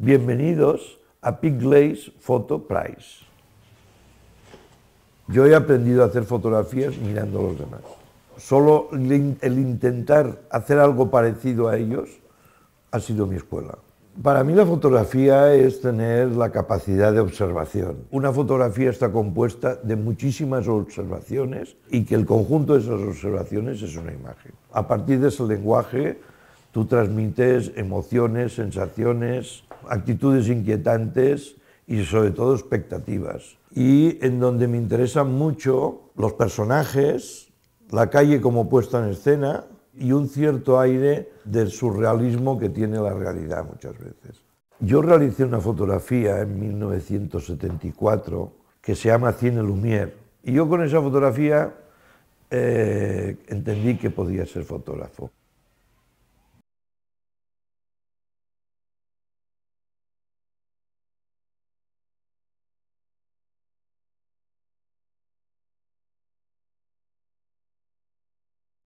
Bienvenidos a Pigley's Photo Prize. Yo he aprendido a hacer fotografías mirando a los demás. Solo el intentar hacer algo parecido a ellos ha sido mi escuela. Para mí la fotografía es tener la capacidad de observación. Una fotografía está compuesta de muchísimas observaciones y que el conjunto de esas observaciones es una imagen. A partir de ese lenguaje tú transmites emociones, sensaciones, actitudes inquietantes y sobre todo expectativas. Y en donde me interesan mucho los personajes, la calle como puesta en escena y un cierto aire del surrealismo que tiene la realidad muchas veces. Yo realicé una fotografía en 1974 que se llama Cine Lumière y yo con esa fotografía eh, entendí que podía ser fotógrafo.